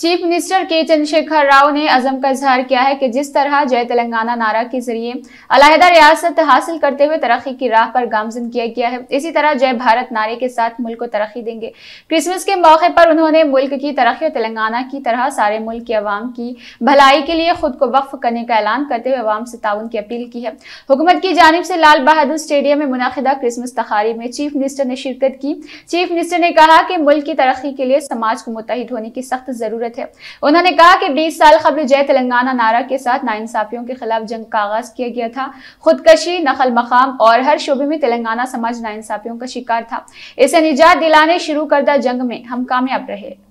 chief minister के चंद्रशेखर राव ने अजम का इजहार किया है कि जिस तरह जय तेलंगाना नारा के जरिए अलहदा रियासत हासिल करते हुए तरक्की की राह पर गामजन किया गया है इसी तरह जय भारत नारे के साथ मुल्क को तरक्की देंगे क्रिसमस के मौके पर उन्होंने मुल्क की तरक्की और तेलंगाना की तरह सारे मुल्क की आवाम की भलाई के लिए खुद को वक्फ करने का ऐलान करते हुए अवाम से ताउन की अपील की है हुकूमत की जानब से लाल बहादुर स्टेडियम में मुनदा क्रिसमस तकारीब में चीफ मिनिस्टर ने शिरकत की चीफ मिनिस्टर ने कहा कि मुल्क की तरक्की के लिए समाज को मुतहद होने की सख्त जरूरत जरूरत है उन्होंने कहा कि 20 साल कबल जय तेलंगाना नारा के साथ नाइंसाफियों के खिलाफ जंग का आगाज किया गया था खुदकशी नकल मकाम और हर शोबे में तेलंगाना समाज नाइंसाफियों का शिकार था इसे निजात दिलाने शुरू करदा जंग में हम कामयाब रहे